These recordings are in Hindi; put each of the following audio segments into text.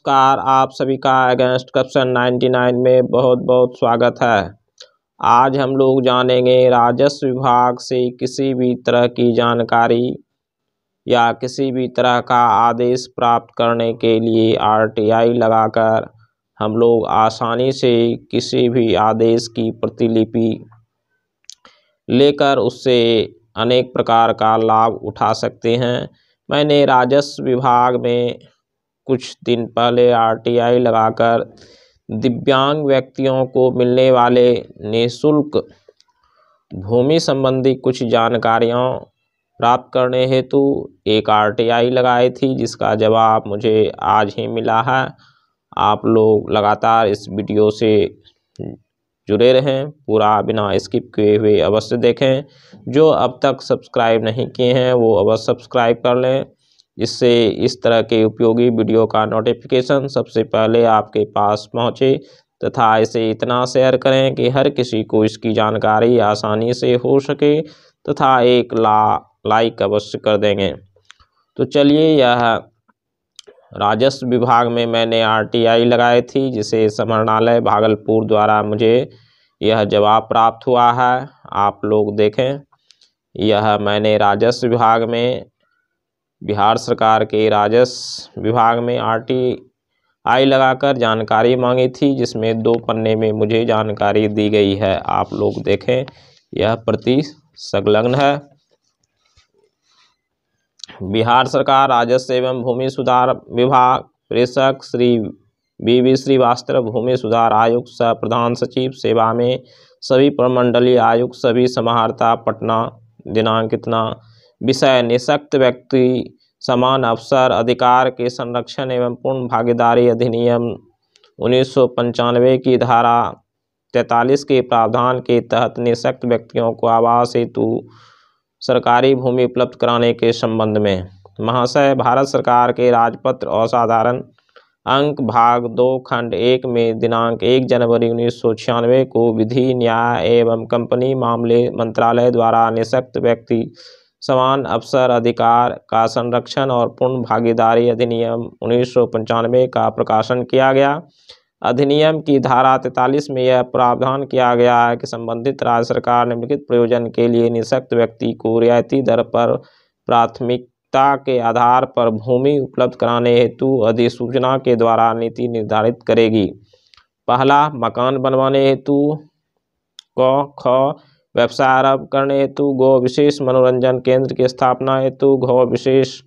नमस्कार आप सभी का अगेंस्ट करप्शन 99 में बहुत बहुत स्वागत है आज हम लोग जानेंगे राजस्व विभाग से किसी भी तरह की जानकारी या किसी भी तरह का आदेश प्राप्त करने के लिए आरटीआई लगाकर हम लोग आसानी से किसी भी आदेश की प्रतिलिपि लेकर उससे अनेक प्रकार का लाभ उठा सकते हैं मैंने राजस्व विभाग में कुछ दिन पहले आरटीआई लगाकर दिव्यांग व्यक्तियों को मिलने वाले निःशुल्क भूमि संबंधी कुछ जानकारियाँ प्राप्त करने हेतु एक आरटीआई लगाई थी जिसका जवाब मुझे आज ही मिला है आप लोग लगातार इस वीडियो से जुड़े रहें पूरा बिना स्किप किए हुए अवश्य देखें जो अब तक सब्सक्राइब नहीं किए हैं वो अवश्य सब्सक्राइब कर लें इससे इस तरह के उपयोगी वीडियो का नोटिफिकेशन सबसे पहले आपके पास पहुँचे तथा इसे इतना शेयर करें कि हर किसी को इसकी जानकारी आसानी से हो सके तथा एक ला लाइक अवश्य कर देंगे तो चलिए यह राजस्व विभाग में मैंने आरटीआई लगाई थी जिसे समरणालय भागलपुर द्वारा मुझे यह जवाब प्राप्त हुआ है आप लोग देखें यह मैंने राजस्व विभाग में बिहार सरकार के राजस्व विभाग में टी आई लगाकर जानकारी मांगी थी जिसमें दो पन्ने में मुझे जानकारी दी गई है आप लोग देखें यह प्रति संलग्न है बिहार सरकार राजस्व एवं भूमि सुधार विभाग प्रेषक श्री बी वी श्रीवास्तव भूमि सुधार आयुक्त सह प्रधान सचिव सेवा में सभी प्रमंडलीय आयुक्त सभी समाहर्ता पटना दिनांक इतना विषय निशक्त व्यक्ति समान अवसर अधिकार के संरक्षण एवं पूर्ण भागीदारी अधिनियम उन्नीस की धारा तैतालीस के प्रावधान के तहत निशक्त व्यक्तियों को आवास हेतु सरकारी भूमि उपलब्ध कराने के संबंध में महाशय भारत सरकार के राजपत्र असाधारण अंक भाग दो खंड एक में दिनांक एक जनवरी उन्नीस को विधि न्याय एवं कंपनी मामले मंत्रालय द्वारा निशक्त व्यक्ति समान अवसर अधिकार का संरक्षण और पूर्ण भागीदारी अधिनियम उन्नीस का प्रकाशन किया गया अधिनियम की धारा तैतालीस में यह प्रावधान किया गया है कि संबंधित राज्य सरकार निम्नलिखित प्रयोजन के लिए निशक्त व्यक्ति को रियायती दर पर प्राथमिकता के आधार पर भूमि उपलब्ध कराने हेतु अधिसूचना के द्वारा नीति निर्धारित करेगी पहला मकान बनवाने हेतु क ख व्यवसाय आरंभ करने हेतु गो विशेष मनोरंजन केंद्र की स्थापना हेतु गो विशेष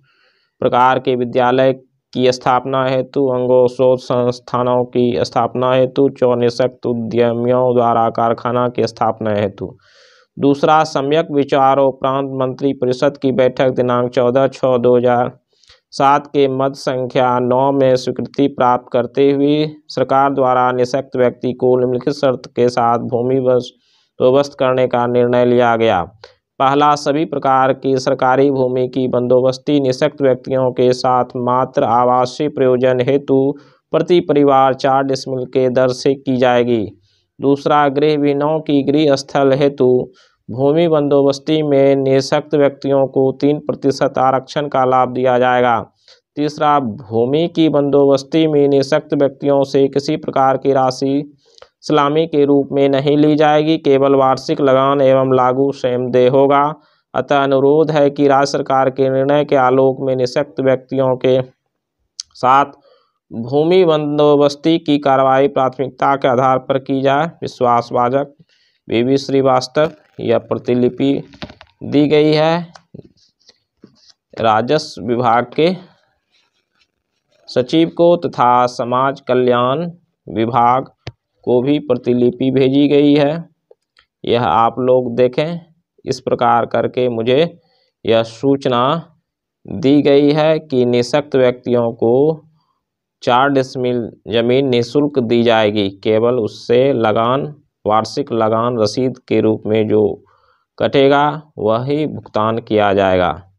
प्रकार के विद्यालय की स्थापना हेतु अंगो शोध संस्थानों की स्थापना हेतु चौनिशक्त उद्यमियों द्वारा कारखाना की स्थापना हेतु दूसरा सम्यक प्रांत मंत्री परिषद की बैठक दिनांक चौदह छः दो हज़ार सात के मत संख्या नौ में स्वीकृति प्राप्त करते हुए सरकार द्वारा निशक्त व्यक्ति को निम्नलिखित शर्त के साथ भूमि तो करने का निर्णय लिया गया पहला सभी प्रकार की सरकारी भूमि की बंदोबस्ती निशक्त व्यक्तियों के साथ मात्र आवासीय प्रयोजन हेतु प्रति परिवार चार डिसमिल के दर से की जाएगी दूसरा गृह विनों की गृह स्थल हेतु भूमि बंदोबस्ती में निशक्त व्यक्तियों को तीन प्रतिशत आरक्षण का लाभ दिया जाएगा तीसरा भूमि की बंदोबस्ती में निशक्त व्यक्तियों से किसी प्रकार की राशि सलामी के रूप में नहीं ली जाएगी केवल वार्षिक लगान एवं लागू सेमदेय होगा अतः अनुरोध है कि राज्य सरकार के निर्णय के आलोक में निशक्त व्यक्तियों के साथ भूमि बंदोबस्ती की कार्रवाई प्राथमिकता के आधार पर की जाए विश्वासवाचक बीवी श्रीवास्तव यह प्रतिलिपि दी गई है राजस्व विभाग के सचिव को तथा समाज कल्याण विभाग को भी प्रतिलिपि भेजी गई है यह आप लोग देखें इस प्रकार करके मुझे यह सूचना दी गई है कि निशक्त व्यक्तियों को चार डिसमिल जमीन निशुल्क दी जाएगी केवल उससे लगान वार्षिक लगान रसीद के रूप में जो कटेगा वही भुगतान किया जाएगा